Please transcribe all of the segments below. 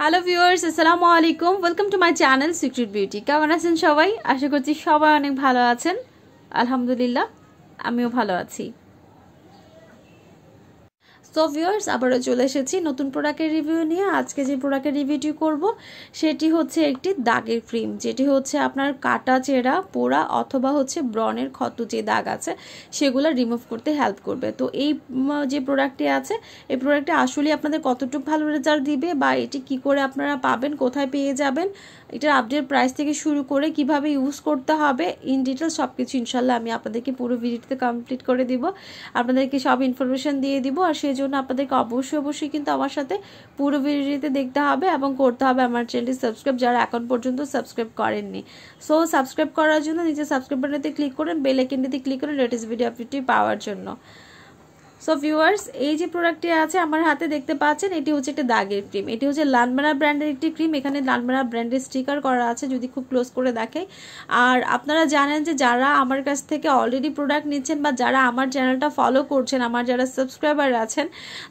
hello viewers আসসালামু আলাইকুম welcome to my channel secret beauty কেমন আছেন সবাই আশা করছি সবাই অনেক ভালো আছেন আলহামদুলিল্লাহ আমিও ভালো আছি তো ভিউয়ার্স আবারও চলে এসেছি নতুন প্রোডাক্টের রিভিউ নিয়ে আজকে যে প্রোডাক্টের রিভিউটি করব সেটি হচ্ছে একটি দাগের ক্রিম যেটি হচ্ছে আপনার কাটা চেরা পোড়া অথবা হচ্ছে ব্রনের ক্ষত যে দাগ আছে সেগুলো রিমুভ করতে হেল্প করবে তো এই যে প্রোডাক্টটি আছে এই প্রোডাক্টটি আসলে আপনাদের কতটুকু ভালো রেজাল্ট দিবে বা এটি কি করে আপনারা পাবেন কোথায় পেয়ে যাবেন এটার আপডেট প্রাইস থেকে শুরু করে কিভাবে ইউজ করতে হবে ইন ডিটেল সব কিছু ইনশাল্লাহ আমি আপনাদেরকে পুরো ভিডিওতে কমপ্লিট করে দিব আপনাদেরকে সব ইনফরমেশান দিয়ে দিব আর সেই জন্য আপনাদেরকে অবশ্যই অবশ্যই কিন্তু আমার সাথে পুরো ভিডিওটিতে দেখতে হবে এবং করতে হবে আমার চ্যানেলটি সাবস্ক্রাইব যারা এখন পর্যন্ত সাবস্ক্রাইব করেননি সো সাবস্ক্রাইব করার জন্য নিচে সাবস্ক্রাইব বাটনটিতে ক্লিক করুন বেল আইকনটিতে ক্লিক করুন লেটেস্ট ভিডিও আপডেটটি পাওয়ার জন্য সো ভিউয়ার্স এই যে প্রোডাক্টটি আছে আমার হাতে দেখতে পাচ্ছেন এটি হচ্ছে একটা দাগের ক্রিম এটি হচ্ছে লালমারা ব্র্যান্ডের একটি ক্রিম এখানে লালমারা ব্র্যান্ডের স্টিকার করা আছে যদি খুব ক্লোজ করে দেখে আর আপনারা জানেন যে যারা আমার কাছ থেকে অলরেডি প্রোডাক্ট নিচ্ছেন বা যারা আমার চ্যানেলটা ফলো করছেন আমার যারা সাবস্ক্রাইবার আছেন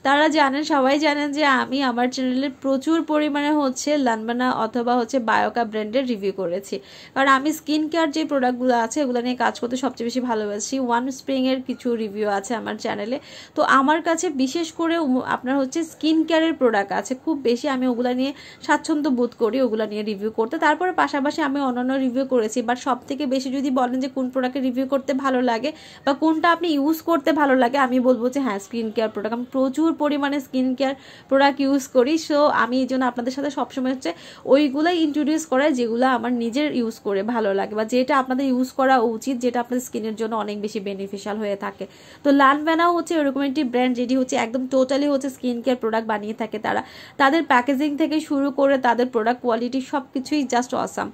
তারা জানেন সবাই জানেন যে আমি আমার চ্যানেলে প্রচুর পরিমাণে হচ্ছে লানবানা অথবা হচ্ছে বায়োকা ব্র্যান্ডের রিভিউ করেছি কারণ আমি স্কিন কেয়ার যে প্রোডাক্টগুলো আছে এগুলো নিয়ে কাজ করতে সবচেয়ে বেশি ভালোবাসি ওয়ান স্প্রিংয়ের কিছু রিভিউ আছে আমার চ্যানেলে তো আমার কাছে বিশেষ করে আপনার হচ্ছে স্কিন কেয়ারের প্রোডাক্ট আছে খুব বেশি আমি ওগুলো নিয়ে স্বাচ্ছন্দ্য বোধ করি ওগুলো নিয়ে রিভিউ করতে তারপরে পাশাপাশি আমি অন্যান্য রিভিউ করেছি বাট সব থেকে বেশি যদি বলেন যে কোন প্রোডাক্টের রিভিউ করতে ভালো লাগে বা কোনটা আপনি ইউজ করতে ভালো লাগে আমি বলবো যে হ্যাঁ স্কিন কেয়ার প্রোডাক্ট আমি প্রচুর পরিমাণে স্কিন কেয়ার প্রোডাক্ট ইউজ করি সো আমি এই জন্য আপনাদের সাথে সবসময় হচ্ছে ওইগুলোই ইন্ট্রোডিউস করাই যেগুলো আমার নিজের ইউজ করে ভালো লাগে বা যেটা আপনাদের ইউজ করা উচিত যেটা আপনাদের স্কিনের জন্য অনেক বেশি বেনিফিশিয়াল হয়ে থাকে তো লানভেনাও হচ্ছে এরকম একটি ব্র্যান্ড যেটি হচ্ছে একদম টোটালি হচ্ছে স্কিন কেয়ার প্রোডাক্ট বানিয়ে থাকে তারা তাদের প্যাকেজিং থেকে শুরু করে তাদের প্রোডাক্ট কোয়ালিটি সব কিছুই জাস্ট অসাম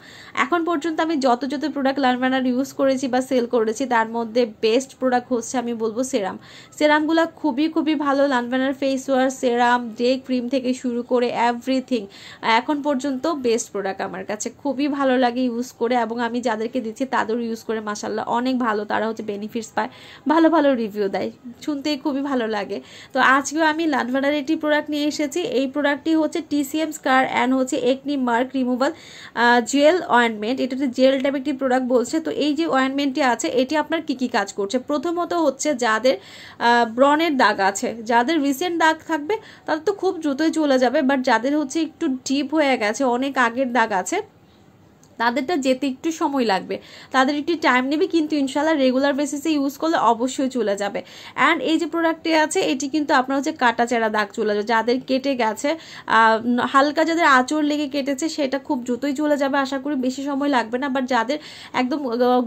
এখন পর্যন্ত আমি যত যত প্রোডাক্ট লার্মানার ইউজ করেছি বা সেল করেছি তার মধ্যে বেস্ট প্রোডাক্ট হচ্ছে আমি বলবো সেরাম সেরামগুলো খুবই খুবই ভালো লার্মানার face wash serum day cream থেকে শুরু করে এভরিথিং এখন পর্যন্ত বেস্ট প্রোডাক্ট আমার কাছে খুবই ভালো লাগে ইউজ করে এবং আমি যাদেরকে দিচ্ছি তাদের ইউজ করে মাসাল্লাহ অনেক ভালো তারা হচ্ছে বেনিফিটস পায় ভালো ভালো রিভিউ দেয় শুনতেই খুবই ভালো লাগে তো আজকেও আমি লানভাডার একটি প্রোডাক্ট নিয়ে এসেছি এই প্রোডাক্টটি হচ্ছে টিসিএম স্কার অ্যান্ড হচ্ছে acne mark removal gel ointment এটা জেল টাইপ একটি প্রোডাক্ট বলছে তো এই যে অয়েন্টমেন্টটি আছে এটি আপনার কি কি কাজ করছে প্রথমত হচ্ছে যাদের ব্রনের দাগ আছে যাদের রিসেন্ট দাগ থাকবে তাদের তো খুব দ্রুতই চলে যাবে বাট যাদের হচ্ছে একটু ডিপ হয়ে গেছে অনেক আগের দাগ আছে তাদেরটা যেতে একটু সময় লাগবে তাদের একটু টাইম নেবে কিন্তু ইনশাল্লাহ রেগুলার বেসিসে ইউজ করলে অবশ্যই চলে যাবে অ্যান্ড এই যে প্রোডাক্টটি আছে এটি কিন্তু আপনার হচ্ছে কাটা চেরা দাগ চলে যাবে যাদের কেটে গেছে হালকা যাদের আঁচড় লেগে কেটেছে সেটা খুব দ্রুতই চলে যাবে আশা করি বেশি সময় লাগবে না বাট যাদের একদম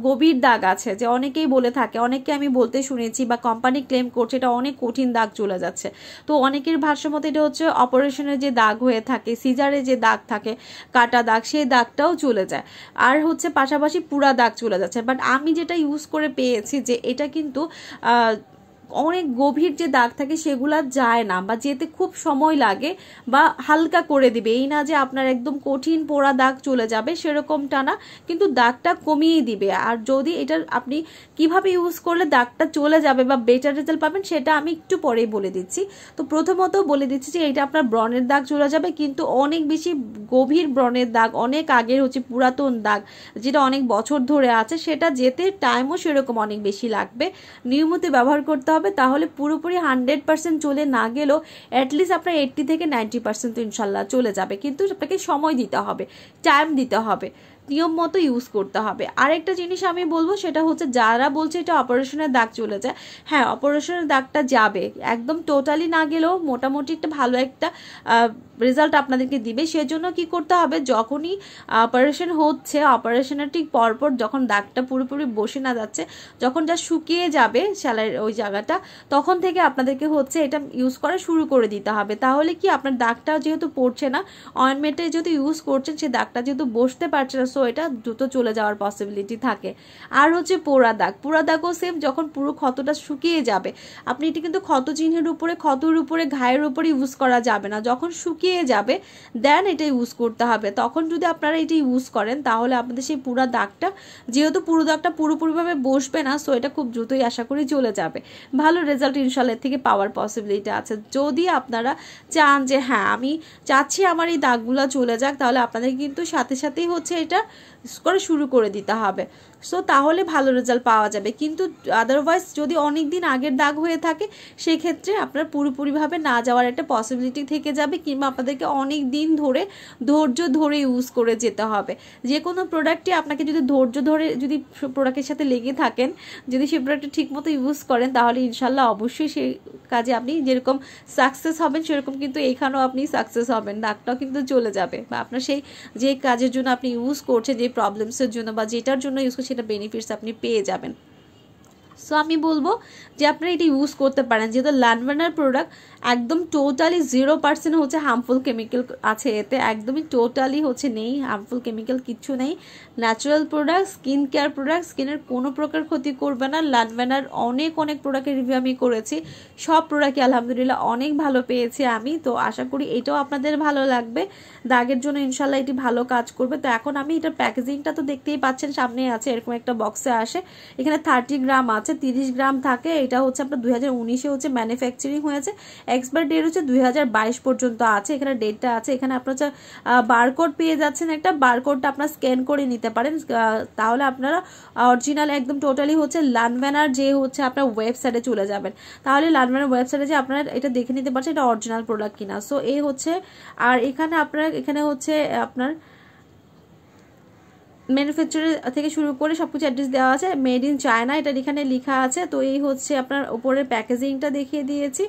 গভীর দাগ আছে যে অনেকেই বলে থাকে অনেককে আমি বলতে শুনেছি বা কোম্পানি ক্লেম করছে এটা অনেক কঠিন দাগ চলে যাচ্ছে তো অনেকের ভারসাম্য এটা হচ্ছে অপারেশনের যে দাগ হয়ে থাকে সিজারে যে দাগ থাকে কাটা দাগ সেই দাগটাও চলে যায় যায় আর হচ্ছে পাশাপাশি পুরা দাগ চলে যাচ্ছে বাট আমি যেটা ইউজ করে পেয়েছি যে এটা কিন্তু অনেক গভীর যে দাগ থাকে সেগুলো যায় না বা যেতে খুব সময় লাগে বা হালকা করে দিবে এই না যে আপনার একদম কঠিন পোড়া দাগ চলে যাবে সেরকমটা না কিন্তু দাগটা কমিয়ে দিবে আর যদি এটা আপনি কিভাবে ইউজ করলে দাগটা চলে যাবে বা বেটার রেজাল্ট পাবেন সেটা আমি একটু পরেই বলে দিচ্ছি তো প্রথমত বলে দিচ্ছি যে এটা আপনার ব্রণের দাগ চলে যাবে কিন্তু অনেক বেশি গভীর ব্রণের দাগ অনেক আগের হচ্ছে পুরাতন দাগ যেটা অনেক বছর ধরে আছে সেটা যেতে টাইমও সেরকম অনেক বেশি লাগবে নিয়মিত ব্যবহার করতে হবে হবে তাহলে পুরোপুরি হান্ড্রেড পার্সেন্ট চলে না গেলেও অ্যাটলিস্ট আপনার এইট্টি থেকে নাইনটি পার্সেন্ট তো ইনশাল্লাহ চলে যাবে কিন্তু আপনাকে সময় দিতে হবে টাইম দিতে হবে নিয়ম মতো ইউজ করতে হবে আরেকটা জিনিস আমি বলবো সেটা হচ্ছে যারা বলছে এটা অপারেশনের দাগ চলে যায় হ্যাঁ অপারেশনের দাগটা যাবে একদম টোটালি না গেলেও মোটামুটি একটা ভালো একটা রেজাল্ট আপনাদেরকে দিবে সেজন্য কি করতে হবে যখনই অপারেশন হচ্ছে অপারেশনের ঠিক পরপর যখন দাগটা পুরোপুরি বসে না যাচ্ছে যখন যা শুকিয়ে যাবে স্যালাইয়ের ওই জায়গাটা তখন থেকে আপনাদেরকে হচ্ছে এটা ইউজ করা শুরু করে দিতে হবে তাহলে কি আপনার দাগটা যেহেতু পড়ছে না অয়েনমেন্টে যদি ইউজ করছেন সেই দাগটা যেহেতু বসতে পারছে না সো এটা দ্রুত চলে যাওয়ার পসিবিলিটি থাকে আর হচ্ছে পোড়া দাগ পোড়া দাগও সেম যখন পুরো ক্ষতটা শুকিয়ে যাবে আপনি এটি কিন্তু ক্ষত চিহ্নের উপরে ক্ষতর উপরে ঘায়ের উপরে ইউজ করা যাবে না যখন শুকিয়ে শুকিয়ে যাবে দেন এটা ইউজ করতে হবে তখন যদি আপনারা এটা ইউজ করেন তাহলে আপনাদের সেই পুরো দাগটা যেহেতু পুরো দাগটা পুরোপুরিভাবে বসবে না সো এটা খুব দ্রুতই আশা করি চলে যাবে ভালো রেজাল্ট ইনশাল্লাহ থেকে পাওয়ার পসিবিলিটি আছে যদি আপনারা চান যে হ্যাঁ আমি চাচ্ছি আমার এই দাগগুলো চলে যাক তাহলে আপনাদের কিন্তু সাথে সাথেই হচ্ছে এটা করে শুরু করে দিতে হবে সো তাহলে ভালো রেজাল্ট পাওয়া যাবে কিন্তু আদারওয়াইজ যদি অনেক দিন আগের দাগ হয়ে থাকে সেক্ষেত্রে আপনার পুরোপুরিভাবে না যাওয়ার একটা পসিবিলিটি থেকে যাবে কিংবা আপনাদেরকে অনেক দিন ধরে ধৈর্য ধরে ইউজ করে যেতে হবে যে কোনো প্রোডাক্টটি আপনাকে যদি ধৈর্য ধরে যদি প্রোডাক্টের সাথে লেগে থাকেন যদি সেই প্রোডাক্টটা মতো ইউজ করেন তাহলে ইনশাল্লাহ অবশ্যই সেই কাজে আপনি যেরকম সাকসেস হবেন সেরকম কিন্তু এখানেও আপনি সাকসেস হবেন ডাকটাও কিন্তু চলে যাবে বা আপনার সেই যে কাজের জন্য আপনি ইউজ করছেন যে প্রবলেমসের জন্য বা যেটার জন্য ইউজ করছেন সেটা বেনিফিটস আপনি পেয়ে যাবেন সো আমি বলবো যে আপনারা এটা ইউজ করতে পারেন যেহেতু ল্যান্ডবার্নার প্রোডাক্ট একদম টোটালি জিরো পার্সেন্ট হচ্ছে হার্মফুল কেমিক্যাল আছে এতে একদমই টোটালি হচ্ছে নেই হার্মফুল কেমিক্যাল কিছু নেই natural product skin care product স্কিনের কোনো প্রকার ক্ষতি করবে না ল্যান্ডবার্নার অনেক অনেক প্রোডাক্টের রিভিউ আমি করেছি সব প্রোডাক্টই আলহামদুলিল্লাহ অনেক ভালো পেয়েছি আমি তো আশা করি এটাও আপনাদের ভালো লাগবে দাগের জন্য ইনশাল্লাহ এটি ভালো কাজ করবে তো এখন আমি এটা প্যাকেজিংটা তো দেখতেই পাচ্ছেন সামনে আছে এরকম একটা বক্সে আসে এখানে থার্টি গ্রাম আছে হচ্ছে তিরিশ গ্রাম থাকে এটা হচ্ছে আপনার দুই হাজার উনিশে হচ্ছে ম্যানুফ্যাকচারিং হয়েছে এক্সপায়ার ডেট হচ্ছে দুই হাজার বাইশ পর্যন্ত আছে এখানে ডেটটা আছে এখানে আপনার হচ্ছে বারকোড পেয়ে যাচ্ছেন একটা বারকোডটা আপনার স্ক্যান করে নিতে পারেন তাহলে আপনারা অরিজিনাল একদম টোটালি হচ্ছে লানভেনার যে হচ্ছে আপনার ওয়েবসাইটে চলে যাবেন তাহলে লানভেনার ওয়েবসাইটে যে আপনারা এটা দেখে নিতে পারছেন এটা অরিজিনাল প্রোডাক্ট কিনা সো এই হচ্ছে আর এখানে আপনারা এখানে হচ্ছে আপনার ম্যানুফ্যাকচারের থেকে শুরু করে সব কিছু অ্যাড্রেস দেওয়া আছে মেড ইন চায়না এটা এখানে লেখা আছে তো এই হচ্ছে আপনার ওপরের প্যাকেজিংটা দেখিয়ে দিয়েছি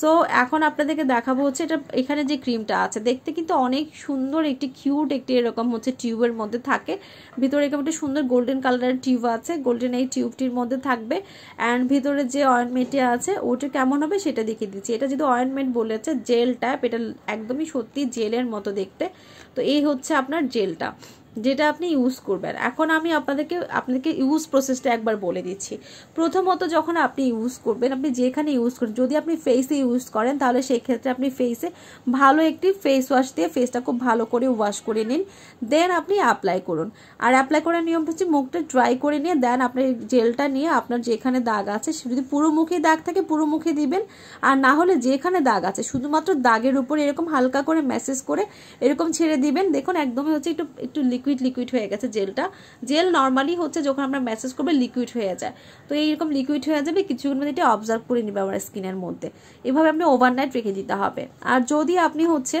সো এখন আপনাদেরকে দেখাবো হচ্ছে এটা এখানে যে ক্রিমটা আছে দেখতে কিন্তু অনেক সুন্দর একটি কিউট একটি এরকম হচ্ছে টিউবের মধ্যে থাকে ভিতরে এরকম একটা সুন্দর গোল্ডেন কালারের টিউব আছে গোল্ডেন এই টিউবটির মধ্যে থাকবে অ্যান্ড ভিতরে যে অয়েনমেন্টটি আছে ওটা কেমন হবে সেটা দেখিয়ে দিচ্ছি এটা যেহেতু অয়েনমেন্ট বলেছে জেল ট্যাপ এটা একদমই সত্যি জেলের মতো দেখতে তো এই হচ্ছে আপনার জেলটা যেটা আপনি ইউজ করবেন এখন আমি আপনাদেরকে আপনাদেরকে ইউজ প্রসেসটা একবার বলে দিচ্ছি প্রথমত যখন আপনি ইউজ করবেন আপনি যেখানে ইউজ করেন যদি আপনি ফেসে ইউজ করেন তাহলে সেই ক্ষেত্রে আপনি ফেসে ভালো একটি ফেস ওয়াশ দিয়ে ফেসটা খুব ভালো করে ওয়াশ করে নিন দেন আপনি অ্যাপ্লাই করুন আর অ্যাপ্লাই করার নিয়ম হচ্ছে মুখটা ড্রাই করে নিয়ে দেন আপনার জেলটা নিয়ে আপনার যেখানে দাগ আছে যদি পুরো মুখে দাগ থাকে পুরো মুখে দিবেন আর না হলে যেখানে দাগ আছে শুধুমাত্র দাগের উপর এরকম হালকা করে মেসেজ করে এরকম ছেড়ে দিবেন দেখুন একদমই হচ্ছে একটু একটু লিকুইড লিকুইড হয়ে গেছে জেলটা জেল নর্মালি হচ্ছে যখন আমরা ম্যাসেজ করবো লিকুইড হয়ে যায় তো এইরকম লিকুইড হয়ে যাবে কিছুক্ষণ মধ্যে এটা অবজার্ভ করে নেবে আমার স্কিনের মধ্যে এভাবে আপনি ওভারনাইট রেখে দিতে হবে আর যদি আপনি হচ্ছে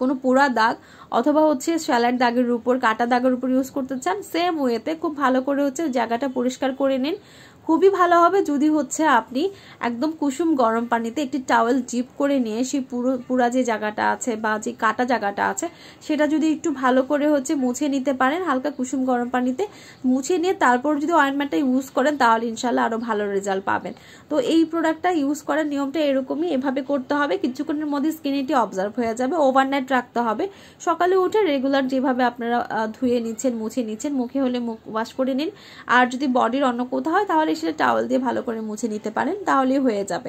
কোনো পোড়া দাগ অথবা হচ্ছে স্যালাড দাগের উপর কাটা দাগের উপর ইউজ করতে চান সেম ওয়েতে খুব ভালো করে হচ্ছে জায়গাটা পরিষ্কার করে নিন খুবই ভালো হবে যদি হচ্ছে আপনি একদম কুসুম গরম পানিতে একটি টাওয়েল জিপ করে নিয়ে সেই পুরো পুরা যে জায়গাটা আছে বা যে কাটা জায়গাটা আছে সেটা যদি একটু ভালো করে হচ্ছে মুছে নিতে পারেন হালকা কুসুম গরম পানিতে মুছে নিয়ে তারপর যদি অয়েনমেন্টটা ইউজ করেন তাহলে ইনশাল্লাহ আরও ভালো রেজাল্ট পাবেন তো এই প্রোডাক্টটা ইউজ করার নিয়মটা এরকমই এভাবে করতে হবে কিছুক্ষণের মধ্যে স্কিন এটি অবজার্ভ হয়ে যাবে ওভারনাইট রাখতে হবে সকালে উঠে রেগুলার যেভাবে আপনারা ধুয়ে নিচ্ছেন মুছে নিচ্ছেন মুখে হলে মুখ ওয়াশ করে নিন আর যদি বডির অন্য কোথাও হয় তাহলে সেটা টাওয়াল দিয়ে ভালো করে মুছে নিতে পারেন তাহলেই হয়ে যাবে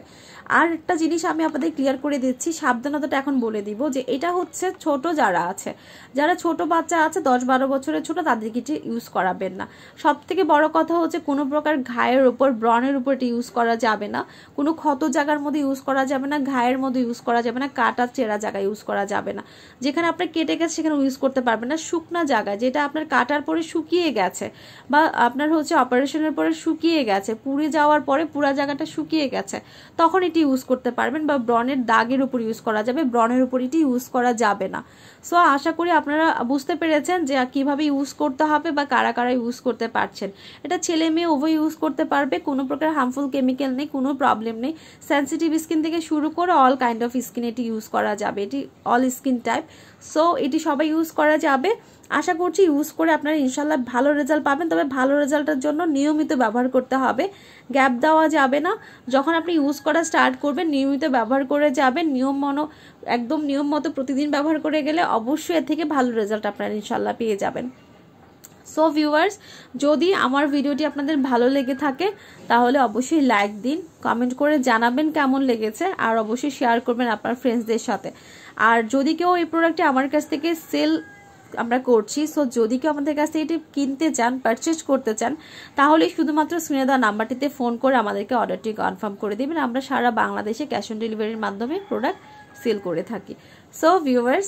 আর একটা জিনিস আমি আপনাদের ক্লিয়ার করে দিচ্ছি সাবধানতাটা এখন বলে দিব যে এটা হচ্ছে ছোট যারা আছে যারা ছোট বাচ্চা আছে দশ বারো বছরের ছোট তাদেরকে এটি ইউজ করাবেন না সব থেকে বড় কথা হচ্ছে কোনো প্রকার ঘায়ের উপর ব্রণের উপর এটি ইউজ করা যাবে না কোনো ক্ষত জায়গার মধ্যে ইউজ করা যাবে না ঘায়ের মধ্যে ইউজ করা যাবে না কাটা চেরা জায়গায় ইউজ করা যাবে না যেখানে আপনার কেটে গেছে সেখানে ইউজ করতে পারবেন না শুকনা জায়গায় যেটা আপনার কাটার পরে শুকিয়ে গেছে বা আপনার হচ্ছে অপারেশনের পরে শুকিয়ে গেছে গেছে পুড়ে যাওয়ার পরে পুরা জায়গাটা শুকিয়ে গেছে তখন এটি ইউজ করতে পারবেন বা ব্রণের দাগের উপর ইউজ করা যাবে ব্রণের উপর এটি ইউজ করা যাবে না সো আশা করি আপনারা বুঝতে পেরেছেন যে কিভাবে ইউজ করতে হবে বা কারা কারা ইউজ করতে পারছেন এটা ছেলে মেয়ে উভয় ইউজ করতে পারবে কোনো প্রকার হার্মফুল কেমিক্যাল নেই কোনো প্রবলেম নেই সেন্সিটিভ স্কিন থেকে শুরু করে অল কাইন্ড অফ স্কিন এটি ইউজ করা যাবে এটি অল স্কিন টাইপ সো এটি সবাই ইউজ করা যাবে আশা করছি ইউজ করে আপনারা ইনশাল্লাহ ভালো রেজাল্ট পাবেন তবে ভালো রেজাল্টের জন্য নিয়মিত ব্যবহার করতে হবে গ্যাপ দেওয়া যাবে না যখন আপনি ইউজ করা স্টার্ট করবেন নিয়মিত ব্যবহার করে যাবেন নিয়ম মনো একদম নিয়ম মতো প্রতিদিন ব্যবহার করে গেলে অবশ্যই এর থেকে ভালো রেজাল্ট আপনারা ইনশাল্লাহ পেয়ে যাবেন সো ভিউয়ার্স যদি আমার ভিডিওটি আপনাদের ভালো লেগে থাকে তাহলে অবশ্যই লাইক দিন কমেন্ট করে জানাবেন কেমন লেগেছে আর অবশ্যই শেয়ার করবেন আপনার ফ্রেন্ডসদের সাথে আর যদি কেউ এই প্রোডাক্টটি আমার কাছ থেকে সেল আমরা করছি সো যদি কেউ আমাদের কাছ থেকে এটি কিনতে চান পারচেস করতে চান তাহলে শুধুমাত্র স্ক্রিনে দেওয়া নাম্বারটিতে ফোন করে আমাদেরকে অর্ডারটি কনফার্ম করে দেবেন আমরা সারা বাংলাদেশে ক্যাশ অন ডেলিভারির মাধ্যমে প্রোডাক্ট সেল করে থাকি সো ভিউয়ার্স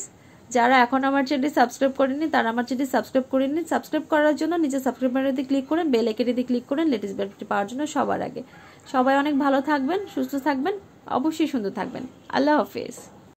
যারা এখন আমার চ্যানেলটি সাবস্ক্রাইব করেননি তারা আমার চ্যানেলটি সাবস্ক্রাইব করে নিন সাবস্ক্রাইব করার জন্য নিজের সাবস্ক্রাইব বাটনটিতে ক্লিক করেন বেল আইকনটিতে ক্লিক করেন লেটেস্ট ব্যাপারটি পাওয়ার জন্য সবার আগে সবাই অনেক ভালো থাকবেন সুস্থ থাকবেন অবশ্যই সুন্দর থাকবেন আল্লাহ হাফেজ